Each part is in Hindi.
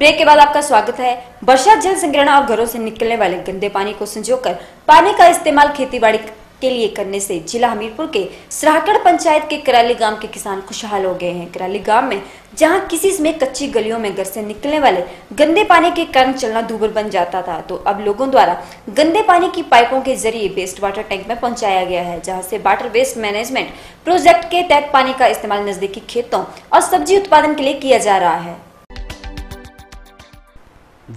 ब्रेक के बाद आपका स्वागत है वर्षा जल संग्रहण और घरों से निकलने वाले गंदे पानी को संजोकर पानी का इस्तेमाल खेतीबाड़ी के लिए करने से जिला हमीरपुर के सराहकड़ पंचायत के कराली गांव के किसान खुशहाल हो गए हैं कराली गांव में जहां किसी समय कच्ची गलियों में घर से निकलने वाले गंदे पानी के कारण चलना दूभर बन जाता था तो अब लोगों द्वारा गंदे पानी की पाइपों के जरिए वेस्ट वाटर टैंक में पहुंचाया गया है जहां से वाटर वेस्ट मैनेजमेंट प्रोजेक्ट के तहत पानी का इस्तेमाल नजदीकी खेतों और सब्जी उत्पादन के लिए किया जा रहा है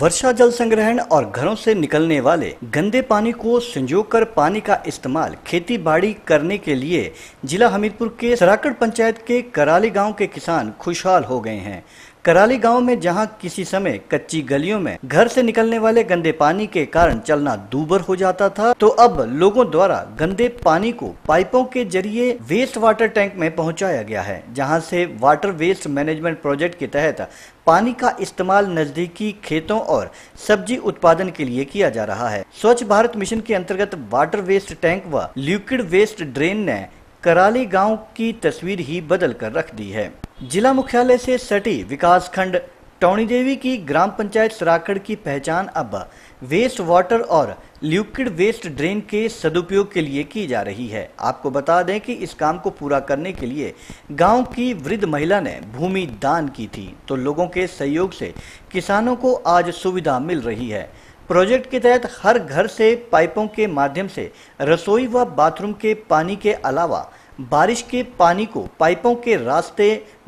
वर्षा जल संग्रहण और घरों से निकलने वाले गंदे पानी को संजोकर पानी का इस्तेमाल खेती बाड़ी करने के लिए जिला हमीरपुर के सराकड़ पंचायत के कराली गांव के किसान खुशहाल हो गए हैं कराली गांव में जहां किसी समय कच्ची गलियों में घर से निकलने वाले गंदे पानी के कारण चलना दूबर हो जाता था तो अब लोगों द्वारा गंदे पानी को पाइपों के जरिए वेस्ट वाटर टैंक में पहुंचाया गया है जहां से वाटर वेस्ट मैनेजमेंट प्रोजेक्ट के तहत पानी का इस्तेमाल नजदीकी खेतों और सब्जी उत्पादन के लिए किया जा रहा है स्वच्छ भारत मिशन के अंतर्गत वाटर वेस्ट टैंक व लिक्विड वेस्ट ड्रेन ने कराली गांव की तस्वीर ही बदल कर रख दी है जिला मुख्यालय से सटी विकासखंड टौणी देवी की ग्राम पंचायत सराकड़ की पहचान अब वेस्ट वाटर और लिक्विड वेस्ट ड्रेन के सदुपयोग के लिए की जा रही है आपको बता दें कि इस काम को पूरा करने के लिए गांव की वृद्ध महिला ने भूमि दान की थी तो लोगों के सहयोग से किसानों को आज सुविधा मिल रही है प्रोजेक्ट के तहत हर घर से पाइपों के माध्यम से रसोई व बाथरूम के पानी के अलावा बारिश के पानी को पाइपों के रास्ते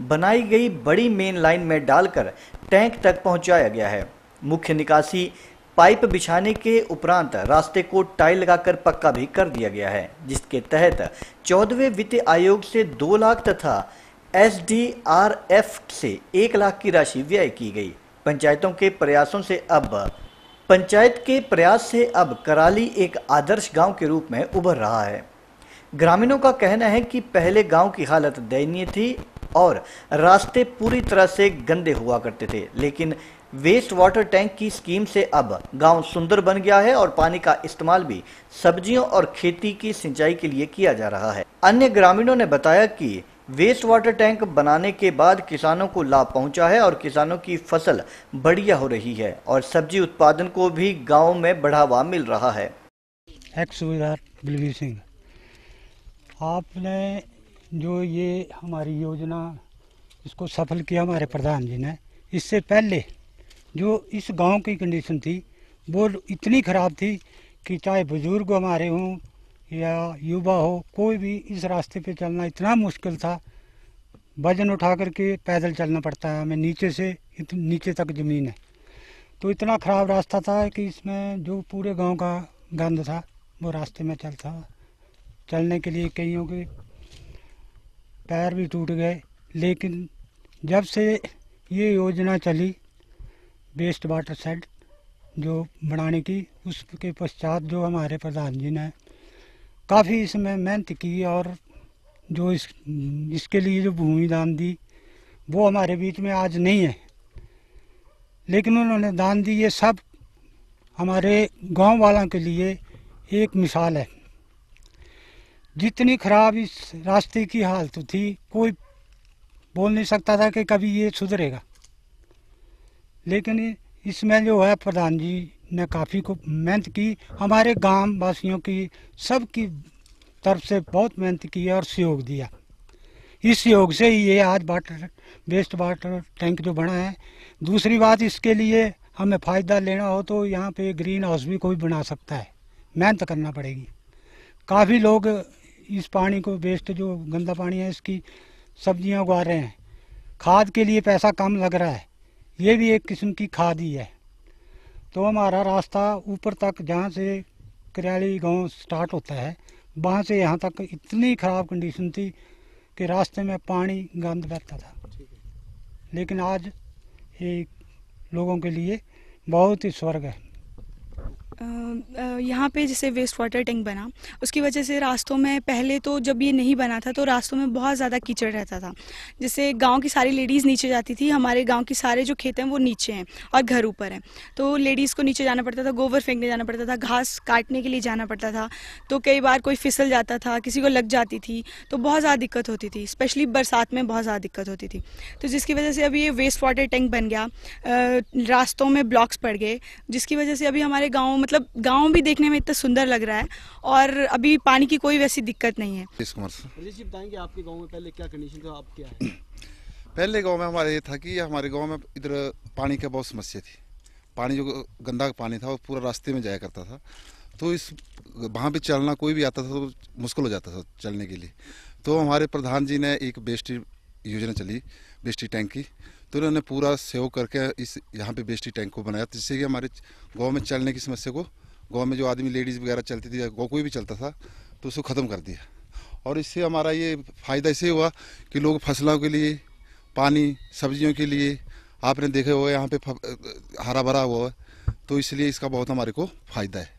बनाई गई बड़ी मेन लाइन में डालकर टैंक तक पहुंचाया गया है मुख्य निकासी पाइप बिछाने के उपरांत रास्ते को टाइल लगाकर पक्का भी कर दिया गया है जिसके तहत चौदहवें वित्त आयोग से दो लाख तथा एसडीआरएफ से एक लाख की राशि व्यय की गई पंचायतों के प्रयासों से अब पंचायत के प्रयास से अब कराली एक आदर्श गांव के रूप में उभर रहा है ग्रामीणों का कहना है कि पहले गांव की हालत दयनीय थी और रास्ते पूरी तरह से गंदे हुआ करते थे लेकिन वेस्ट वाटर टैंक की स्कीम से अब गांव सुंदर बन गया है और पानी का इस्तेमाल भी सब्जियों और खेती की सिंचाई के लिए किया जा रहा है अन्य ग्रामीणों ने बताया कि वेस्ट वाटर टैंक बनाने के बाद किसानों को लाभ पहुंचा है और किसानों की फसल बढ़िया हो रही है और सब्जी उत्पादन को भी गाँव में बढ़ावा मिल रहा है सिंह आपने जो ये हमारी योजना इसको सफल किया हमारे प्रधान जी ने इससे पहले जो इस गांव की कंडीशन थी वो इतनी ख़राब थी कि चाहे बुज़ुर्ग हमारे हों या युवा हो कोई भी इस रास्ते पे चलना इतना मुश्किल था वजन उठा करके पैदल चलना पड़ता है हमें नीचे से नीचे तक ज़मीन है तो इतना ख़राब रास्ता था कि इसमें जो पूरे गांव का गंद था वो रास्ते में चलता चलने के लिए कईयों के पैर भी टूट गए लेकिन जब से ये योजना चली वेस्ट वाटर सेड जो बनाने की उसके पश्चात जो हमारे प्रधान जी ने काफ़ी इसमें मेहनत की और जो इस इसके लिए जो भूमि दान दी वो हमारे बीच में आज नहीं है लेकिन उन्होंने दान दी ये सब हमारे गांव वालों के लिए एक मिसाल है जितनी खराब इस रास्ते की हालत थी कोई बोल नहीं सकता था कि कभी ये सुधरेगा लेकिन इसमें जो है प्रधान जी ने काफ़ी को मेहनत की हमारे गांव वासियों की सब की तरफ से बहुत मेहनत की और सहयोग दिया इस सहयोग से ही ये आज वाटर वेस्ट वाटर टैंक जो बना है दूसरी बात इसके लिए हमें फ़ायदा लेना हो तो यहाँ पे ग्रीन हाउस भी कोई बना सकता है मेहनत करना पड़ेगी काफ़ी लोग इस पानी को वेस्ट जो गंदा पानी है इसकी सब्जियां उगा रहे हैं खाद के लिए पैसा कम लग रहा है ये भी एक किस्म की खाद ही है तो हमारा रास्ता ऊपर तक जहाँ से करियाली गांव स्टार्ट होता है वहाँ से यहाँ तक इतनी ख़राब कंडीशन थी कि रास्ते में पानी गंद बहता था लेकिन आज ये लोगों के लिए बहुत ही स्वर्ग है यहाँ पे जैसे वेस्ट वाटर टैंक बना उसकी वजह से रास्तों में पहले तो जब ये नहीं बना था तो रास्तों में बहुत ज़्यादा कीचड़ रहता था जैसे गांव की सारी लेडीज़ नीचे जाती थी हमारे गांव की सारे जो खेत हैं वो नीचे हैं और घर ऊपर हैं तो लेडीज़ को नीचे जाना पड़ता था गोबर फेंकने जाना पड़ता था घास काटने के लिए जाना पड़ता था तो कई बार कोई फिसल जाता था किसी को लग जाती थी तो बहुत ज़्यादा दिक्कत होती थी स्पेशली बरसात में बहुत ज़्यादा दिक्कत होती थी तो जिसकी वजह से अभी ये वेस्ट वाटर टैंक बन गया रास्तों में ब्लॉक्स पड़ गए जिसकी वजह से अभी हमारे गाँव मतलब मतलब गाँव भी देखने में इतना सुंदर लग रहा है और अभी पानी की कोई वैसी दिक्कत नहीं है पहले गाँव में पहले गांव में हमारे ये था कि हमारे गांव में इधर पानी का बहुत समस्या थी पानी जो गंदा पानी था वो पूरा रास्ते में जाया करता था तो इस वहाँ पे चलना कोई भी आता था तो मुश्किल हो जाता था चलने के लिए तो हमारे प्रधान जी ने एक बेस्टी योजना चली बेस्टी टैंक की तो इन्होंने पूरा सेव करके इस यहाँ पे बेस्टी टैंक को बनाया जिससे कि हमारे गाँव में चलने की समस्या को गाँव में जो आदमी लेडीज़ वगैरह चलती थी या कोई भी चलता था तो उसको ख़त्म कर दिया और इससे हमारा ये फ़ायदा इसे हुआ कि लोग फसलों के लिए पानी सब्जियों के लिए आपने देखे हुआ यहाँ पे हरा भरा हुआ है तो इसलिए इसका बहुत हमारे को फ़ायदा है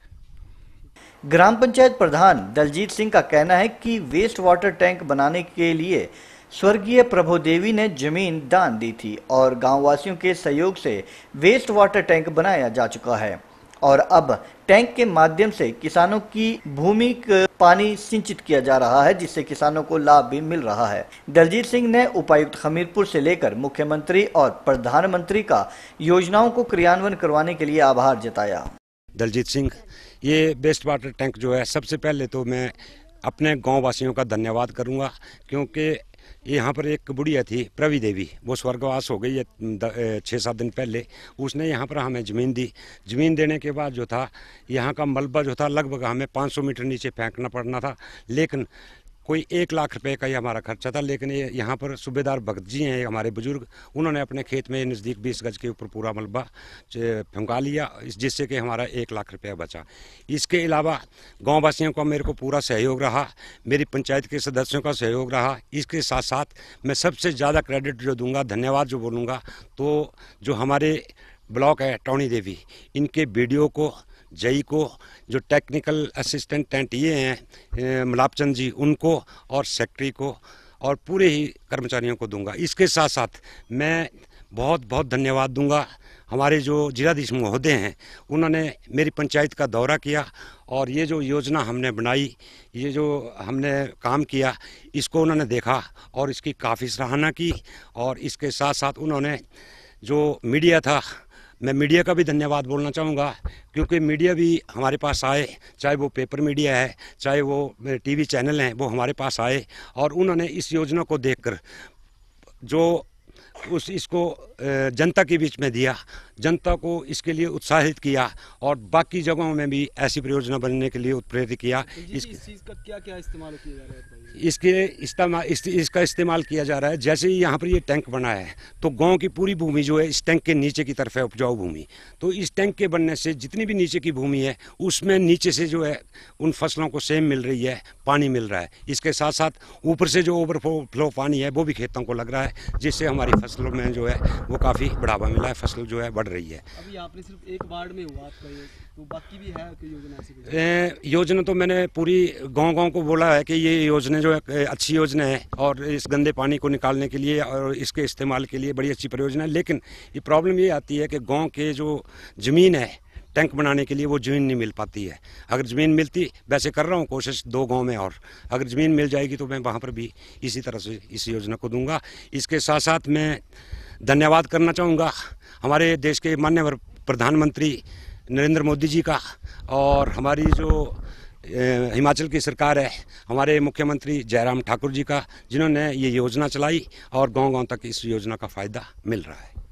ग्राम पंचायत प्रधान दलजीत सिंह का कहना है कि वेस्ट वाटर टैंक बनाने के लिए स्वर्गीय प्रभु देवी ने जमीन दान दी थी और गांववासियों के सहयोग से वेस्ट वाटर टैंक बनाया जा चुका है और अब टैंक के माध्यम से किसानों की भूमि पानी सिंचित किया जा रहा है जिससे किसानों को लाभ भी मिल रहा है दलजीत सिंह ने उपायुक्त हमीरपुर से लेकर मुख्यमंत्री और प्रधानमंत्री का योजनाओं को क्रियान्वयन करवाने के लिए आभार जताया दलजीत सिंह ये वेस्ट वाटर टैंक जो है सबसे पहले तो मैं अपने गाँव वासियों का धन्यवाद करूँगा क्योंकि यहाँ पर एक बुढ़िया थी प्रवी देवी वो स्वर्गवास हो गई है छः सात दिन पहले उसने यहाँ पर हमें ज़मीन दी ज़मीन देने के बाद जो था यहाँ का मलबा जो था लगभग हमें 500 मीटर नीचे फेंकना पड़ना था लेकिन कोई एक लाख रुपए का ही हमारा खर्चा था लेकिन ये यहाँ पर सूबेदार भगत जी हैं हमारे बुजुर्ग उन्होंने अपने खेत में नज़दीक बीस गज के ऊपर पूरा मलबा फंका लिया जिससे कि हमारा एक लाख रुपया बचा इसके अलावा गाँव वासियों का मेरे को पूरा सहयोग रहा मेरी पंचायत के सदस्यों का सहयोग रहा इसके साथ साथ मैं सबसे ज़्यादा क्रेडिट जो दूंगा धन्यवाद जो बोलूँगा तो जो हमारे ब्लॉक है टोनी देवी इनके वीडियो को जई को जो टेक्निकल असिस्टेंट टेंट ये हैं मलापचंद जी उनको और सेक्रेटरी को और पूरे ही कर्मचारियों को दूंगा इसके साथ साथ मैं बहुत बहुत धन्यवाद दूंगा हमारे जो जिलाधीश महोदय हैं उन्होंने मेरी पंचायत का दौरा किया और ये जो योजना हमने बनाई ये जो हमने काम किया इसको उन्होंने देखा और इसकी काफ़ी सराहना की और इसके साथ साथ उन्होंने जो मीडिया था मैं मीडिया का भी धन्यवाद बोलना चाहूँगा क्योंकि मीडिया भी हमारे पास आए चाहे वो पेपर मीडिया है चाहे वो टीवी चैनल हैं वो हमारे पास आए और उन्होंने इस योजना को देखकर जो उस इसको जनता के बीच में दिया जनता को इसके लिए उत्साहित किया और बाकी जगहों में भी ऐसी परियोजना बनने के लिए उत्प्रेरित किया इस, चीज़ का क्या क्या इस्तेमाल किया जा रहा है इसके इस्तेमाल इस, इसका इस्तेमाल किया जा रहा है जैसे ही यहाँ पर ये टैंक बना है तो गांव की पूरी भूमि जो है इस टैंक के नीचे की तरफ है उपजाऊ भूमि तो इस टैंक के बनने से जितनी भी नीचे की भूमि है उसमें नीचे से जो है उन फसलों को सेम मिल रही है पानी मिल रहा है इसके साथ साथ ऊपर से जो ओवरफ्लो पानी है वो भी खेतों को लग रहा है जिससे हमारी फसलों में जो है वो काफ़ी बढ़ावा मिला है फसल जो है बढ़ बढ़ रही है अभी आपने सिर्फ एक वार्ड में हुआ आपका ये तो बाकी भी है योजना ऐसी योजना तो मैंने पूरी गांव गांव को बोला है कि ये योजना जो है अच्छी योजना है और इस गंदे पानी को निकालने के लिए और इसके इस्तेमाल के लिए बड़ी अच्छी परियोजना है लेकिन ये प्रॉब्लम ये आती है कि गाँव के जो ज़मीन है टैंक बनाने के लिए वो ज़मीन नहीं मिल पाती है अगर ज़मीन मिलती वैसे कर रहा हूँ कोशिश दो गांव में और अगर ज़मीन मिल जाएगी तो मैं वहाँ पर भी इसी तरह से इस योजना को दूंगा इसके साथ साथ मैं धन्यवाद करना चाहूँगा हमारे देश के मान्यवर प्रधानमंत्री नरेंद्र मोदी जी का और हमारी जो हिमाचल की सरकार है हमारे मुख्यमंत्री जयराम ठाकुर जी का जिन्होंने ये योजना चलाई और गांव-गांव तक इस योजना का फ़ायदा मिल रहा है